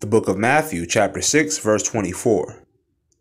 The book of Matthew, chapter 6, verse 24.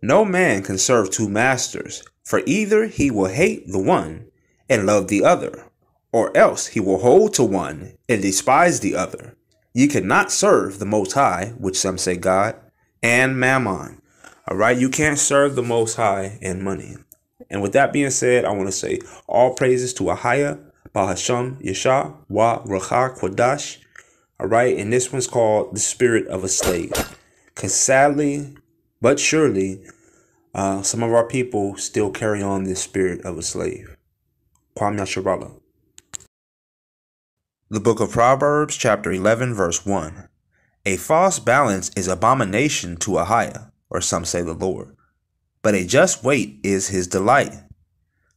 No man can serve two masters, for either he will hate the one and love the other, or else he will hold to one and despise the other. You cannot serve the Most High, which some say God, and mammon. All right, you can't serve the Most High and money. And with that being said, I want to say all praises to Ahaya, Bahasham, Yeshua, Wa Racha Kodash, all right. And this one's called The Spirit of a Slave. Because sadly, but surely, uh, some of our people still carry on this spirit of a slave. Kwame Yasharala. The book of Proverbs, chapter 11, verse 1. A false balance is abomination to Ahiah, or some say the Lord, but a just weight is his delight.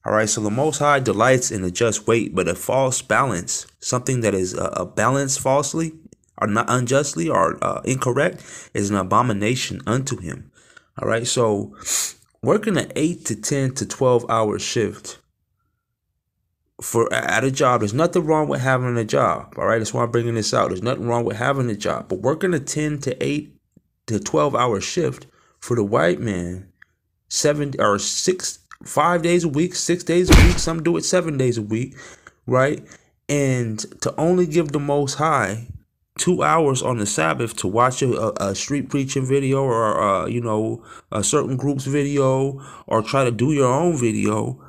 All right, so the Most High delights in a just weight, but a false balance, something that is a uh, uh, balance falsely or not unjustly or uh, incorrect, is an abomination unto Him. All right, so working an eight to ten to twelve hour shift for at a job, there's nothing wrong with having a job. All right, that's why I'm bringing this out. There's nothing wrong with having a job, but working a ten to eight to twelve hour shift for the white man, seven or six five days a week, six days a week, some do it seven days a week, right? And to only give the Most High two hours on the Sabbath to watch a, a street preaching video or, uh, you know, a certain group's video or try to do your own video,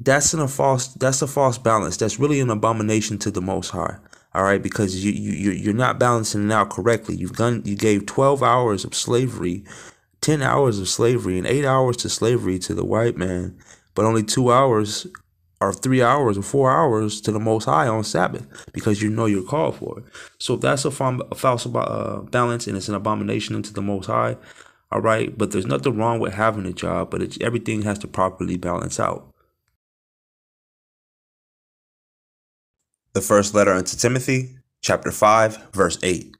that's in a false, that's a false balance. That's really an abomination to the Most High. All right, because you you you're not balancing it out correctly. You've done you gave twelve hours of slavery 10 hours of slavery and 8 hours to slavery to the white man, but only 2 hours or 3 hours or 4 hours to the Most High on Sabbath because you know you're called for it. So that's a, a false uh, balance and it's an abomination unto the Most High. All right, but there's nothing wrong with having a job, but everything has to properly balance out. The first letter unto Timothy, chapter 5, verse 8.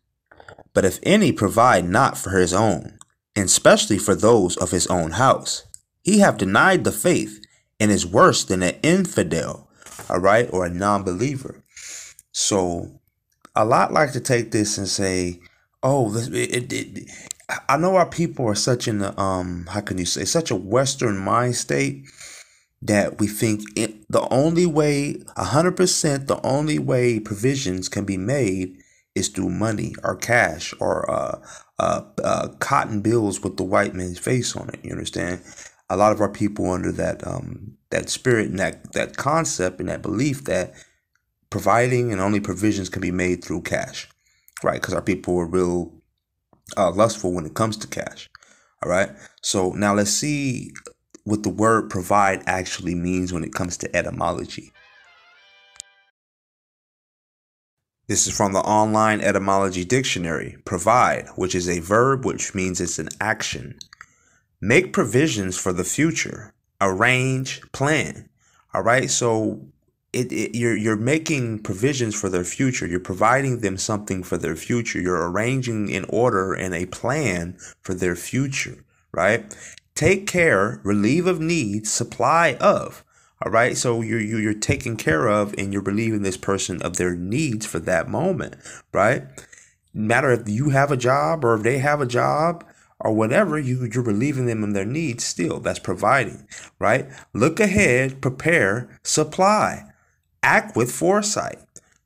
But if any provide not for his own, and especially for those of his own house. He have denied the faith and is worse than an infidel, all right, or a non-believer. So a lot like to take this and say, oh, this, it, it, I know our people are such in the, um, how can you say, such a Western mind state that we think it, the only way, 100%, the only way provisions can be made is through money or cash or uh, uh, uh, cotton bills with the white man's face on it. You understand? A lot of our people under that um, that spirit and that that concept and that belief that providing and only provisions can be made through cash, right? Because our people are real uh, lustful when it comes to cash. All right. So now let's see what the word provide actually means when it comes to etymology. This is from the Online Etymology Dictionary. Provide, which is a verb which means it's an action. Make provisions for the future. Arrange, plan. All right, so it, it, you're you're making provisions for their future. You're providing them something for their future. You're arranging an order and a plan for their future, right? Take care, relieve of need, supply of. All right. So you're, you're taking care of and you're relieving this person of their needs for that moment. Right. Matter if you have a job or if they have a job or whatever, you, you're relieving them of their needs still. That's providing. Right. Look ahead, prepare, supply, act with foresight.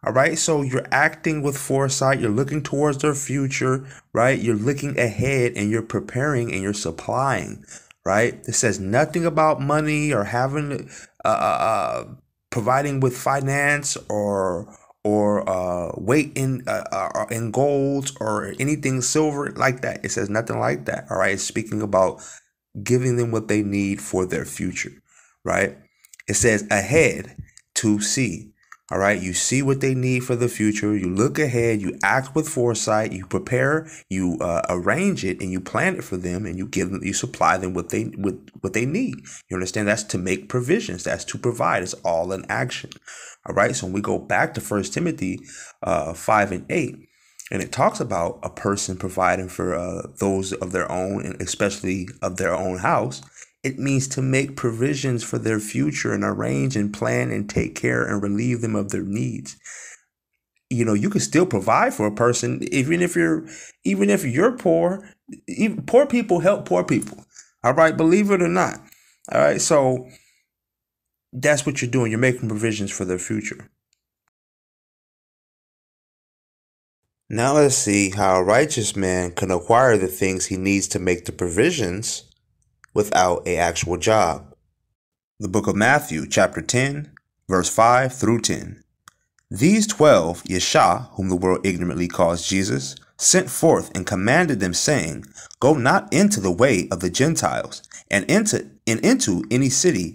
All right. So you're acting with foresight. You're looking towards their future, right? You're looking ahead and you're preparing and you're supplying, right? It says nothing about money or having uh, uh, uh, providing with finance or or uh, weight in uh, uh in gold or anything silver like that. It says nothing like that. All right, it's speaking about giving them what they need for their future. Right. It says ahead to see. All right, you see what they need for the future. You look ahead, you act with foresight, you prepare, you uh, arrange it, and you plan it for them, and you give them, you supply them what they with what they need. You understand? That's to make provisions. That's to provide. It's all in action. All right. So when we go back to First Timothy, uh, five and eight, and it talks about a person providing for uh, those of their own, and especially of their own house, it means to make provisions for their future and arrange and plan and take care and relieve them of their needs. You know, you can still provide for a person even if you're even if you're poor. Even, poor people help poor people. All right, believe it or not. All right, so that's what you're doing. You're making provisions for their future. Now let's see how a righteous man can acquire the things he needs to make the provisions without a actual job. The book of Matthew, chapter 10, verse 5 through 10. These twelve, Yeshua, whom the world ignorantly calls Jesus, sent forth and commanded them, saying, Go not into the way of the Gentiles, and into, and into any city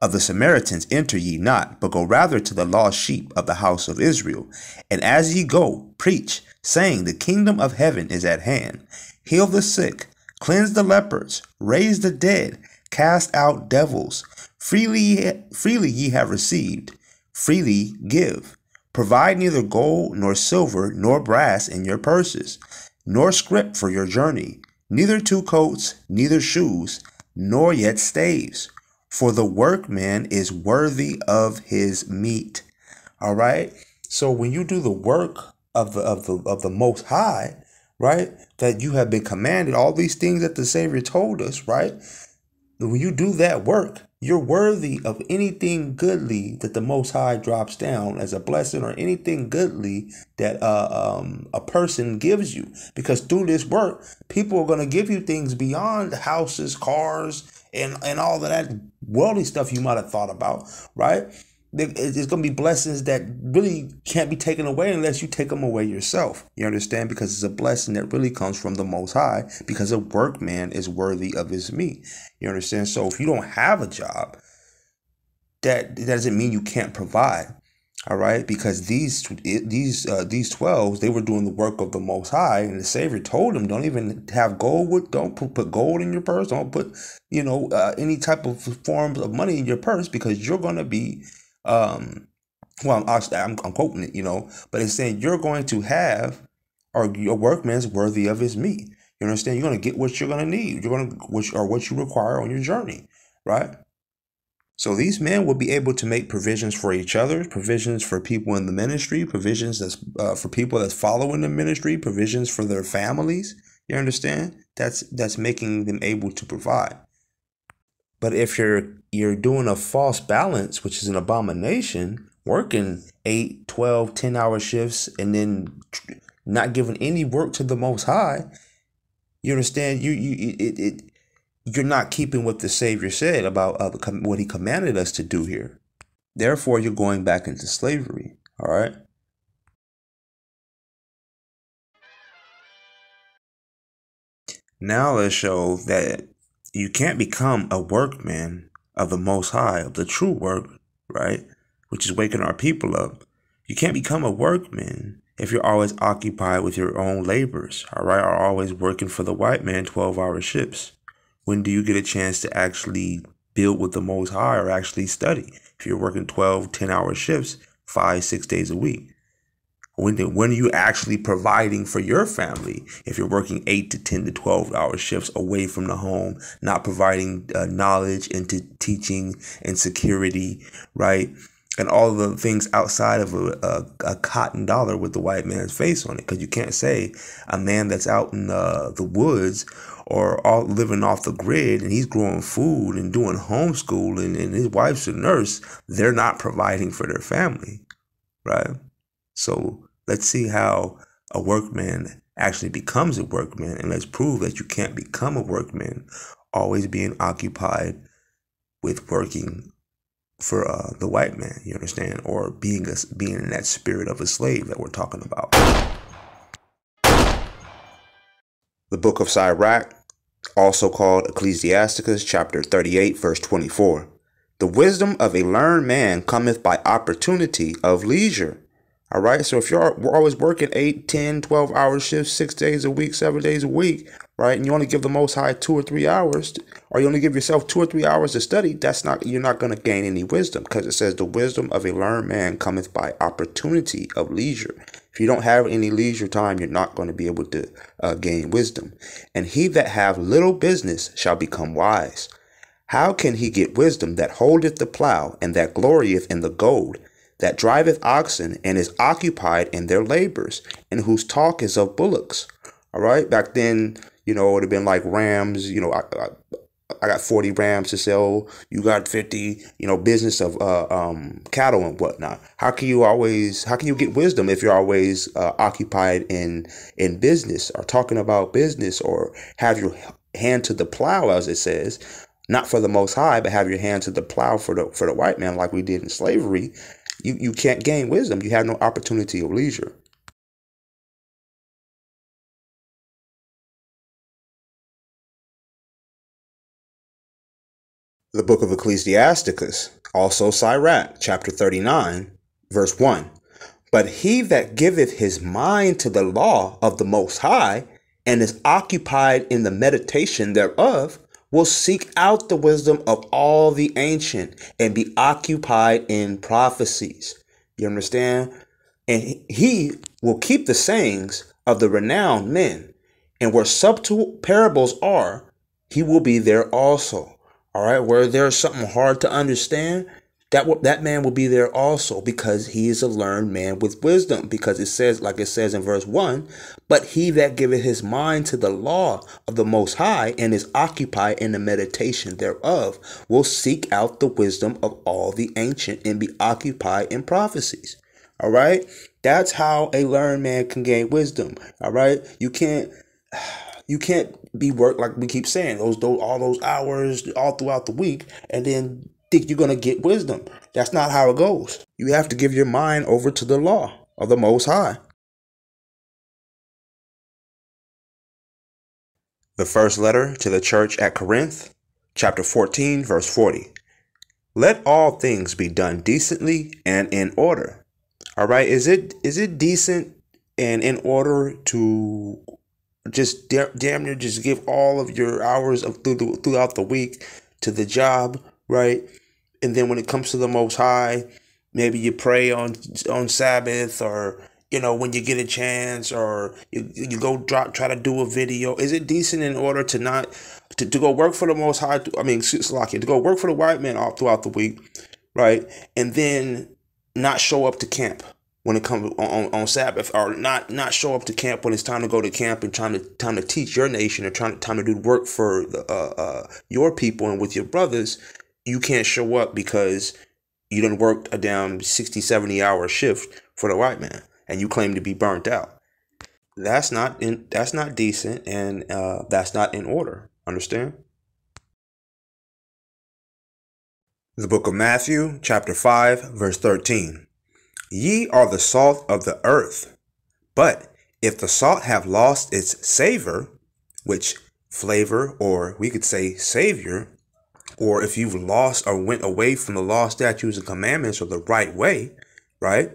of the Samaritans enter ye not, but go rather to the lost sheep of the house of Israel. And as ye go, preach, saying, The kingdom of heaven is at hand. Heal the sick, cleanse the lepers, raise the dead, cast out devils. Freely, freely ye have received, freely give. Provide neither gold nor silver nor brass in your purses, nor scrip for your journey, neither two coats, neither shoes, nor yet staves. For the workman is worthy of his meat. All right. So when you do the work of the of the of the most high, right? That you have been commanded, all these things that the Savior told us, right? When you do that work, you're worthy of anything goodly that the Most High drops down as a blessing or anything goodly that uh, um, a person gives you. Because through this work, people are going to give you things beyond houses, cars, and, and all of that worldly stuff you might have thought about, right? it's going to be blessings that really can't be taken away unless you take them away yourself. You understand? Because it's a blessing that really comes from the Most High because a workman is worthy of his meat. You understand? So if you don't have a job, that, that doesn't mean you can't provide. All right, because these these uh, these twelve, they were doing the work of the Most High, and the Savior told them, "Don't even have gold. With, don't put gold in your purse. Don't put, you know, uh, any type of forms of money in your purse, because you're gonna be um, well, I'm, actually, I'm, I'm quoting it, you know, but it's saying you're going to have, or your workman's worthy of his meat. You understand? You're going to get what you're going to need. You're going to which or what you require on your journey, right? So these men will be able to make provisions for each other, provisions for people in the ministry, provisions that's uh, for people that's following the ministry, provisions for their families. You understand? That's that's making them able to provide. But if you're you're doing a false balance, which is an abomination, working 8, 12, 10 hour shifts and then not giving any work to the most high, you understand you you it, it you're not keeping what the savior said about uh, what he commanded us to do here. Therefore, you're going back into slavery, all right? Now let's show that you can't become a workman of the Most High, of the true work, right? Which is waking our people up. You can't become a workman if you're always occupied with your own labors, all right, or always working for the white man 12 hour shifts. When do you get a chance to actually build with the Most High or actually study if you're working 12, 10 hour shifts five, six days a week? When, the, when are you actually providing for your family if you're working 8 to 10 to 12 hour shifts away from the home, not providing uh, knowledge into teaching and security, right? and all the things outside of a, a, a, cotton dollar with the white man's face on it. Because you can't say a man that's out in the the woods or all living off the grid and he's growing food and doing homeschooling and his wife's a nurse, they're not providing for their family, right? So Let's see how a workman actually becomes a workman, and let's prove that you can't become a workman always being occupied with working for uh, the white man. You understand, or being a, being in that spirit of a slave that we're talking about. The book of Sirach, also called Ecclesiasticus, chapter 38, verse 24. The wisdom of a learned man cometh by opportunity of leisure, all right. So if you're we're always working 8, 10, 12 hour shifts, six days a week, seven days a week, right? And you only give the most high two or three hours, or you only give yourself two or three hours to study, that's not you're not gonna gain any wisdom because it says the wisdom of a learned man cometh by opportunity of leisure. If you don't have any leisure time, you're not going to be able to uh, gain wisdom. And he that have little business shall become wise. How can he get wisdom that holdeth the plow and that glorieth in the gold? that driveth oxen and is occupied in their labors, and whose talk is of bullocks. All right, back then, you know, it would have been like rams, you know, I, I, I got 40 rams to sell, you got 50, you know, business of uh, um, cattle and whatnot. How can you always, how can you get wisdom if you're always uh, occupied in, in business or talking about business or have your hand to the plow, as it says, not for the most high, but have your hand to the plow for the, for the white man, like we did in slavery you, you can't gain wisdom. You have no opportunity of leisure. The book of Ecclesiasticus, also Sirach, chapter 39, verse 1. But he that giveth his mind to the law of the Most High, and is occupied in the meditation thereof, will seek out the wisdom of all the ancient and be occupied in prophecies. You understand? And he will keep the sayings of the renowned men, and where subtle parables are, he will be there also. All right, where there's something hard to understand, that that man will be there also because he is a learned man with wisdom because it says like it says in verse 1 but he that giveth his mind to the law of the most high and is occupied in the meditation thereof will seek out the wisdom of all the ancient and be occupied in prophecies all right that's how a learned man can gain wisdom all right you can't you can't be work like we keep saying those, those all those hours all throughout the week and then think you're going to get wisdom. That's not how it goes. You have to give your mind over to the law of the Most High. The first letter to the church at Corinth, chapter 14, verse 40. Let all things be done decently and in order. All right, is it is it decent and in order to just damn near just give all of your hours of through the, throughout the week to the job right? And then when it comes to the Most High, maybe you pray on on Sabbath or you know when you get a chance or you, you go drop try to do a video is it decent in order to not to, to go work for the most high i mean Slocky, to go work for the white man all throughout the week right and then not show up to camp when it comes on, on sabbath or not not show up to camp when it's time to go to camp and trying to time to teach your nation or trying to time to do work for the, uh, uh, your people and with your brothers you can't show up because you done worked a damn 60, 70 hour shift for the white man and you claim to be burnt out. That's not in, that's not decent and uh, that's not in order. Understand? The book of Matthew, chapter 5, verse 13. Ye are the salt of the earth. But if the salt have lost its savor, which flavor or we could say savior or if you've lost or went away from the law, statutes, and commandments of the right way, right?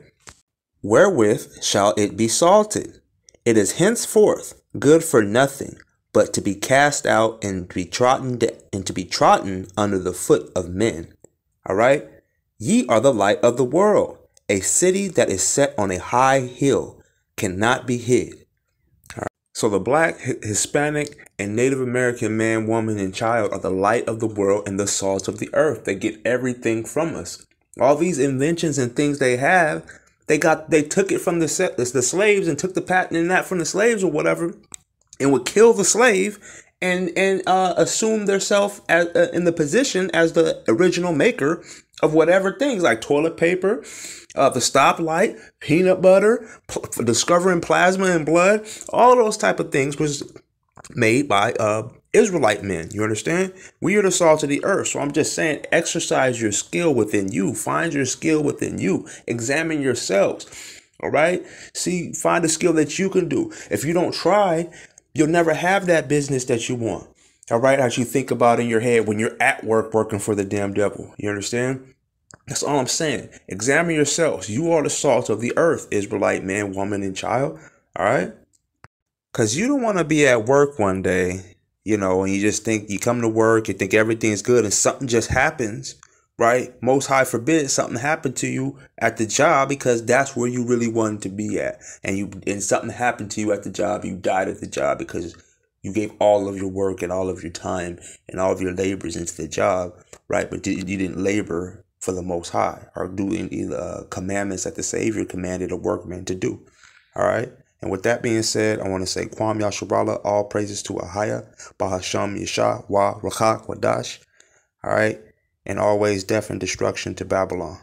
Wherewith shall it be salted? It is henceforth good for nothing but to be cast out and to be trodden and to be trodden under the foot of men. All right? Ye are the light of the world. A city that is set on a high hill cannot be hid. So the black, Hispanic, and Native American man, woman, and child are the light of the world and the salt of the earth. They get everything from us. All these inventions and things they have, they got they took it from the the slaves, and took the patent and that from the slaves or whatever, and would kill the slave and and uh, assume themselves as, uh, in the position as the original maker of whatever things like toilet paper, uh, the stoplight, peanut butter, discovering plasma and blood, all those type of things was made by uh, Israelite men. You understand? We are the salt of the earth. So I'm just saying, exercise your skill within you. Find your skill within you. Examine yourselves. All right. See, find a skill that you can do. If you don't try, You'll never have that business that you want. All right, as you think about in your head when you're at work working for the damn devil. You understand? That's all I'm saying. Examine yourselves. You are the salt of the earth, Israelite man, woman, and child. All right? Because you don't want to be at work one day, you know, and you just think you come to work, you think everything's good, and something just happens right? Most high forbid something happened to you at the job because that's where you really wanted to be at. And you and something happened to you at the job, you died at the job because you gave all of your work and all of your time and all of your labors into the job, right? But you didn't labor for the Most High or do any uh, commandments that the Savior commanded a workman to do. All right. And with that being said, I want to say Kwam Yasharala, all praises to Ahaya, Bahasham Yeshah, Wa Rakha Wadash. All right and always death and destruction to Babylon.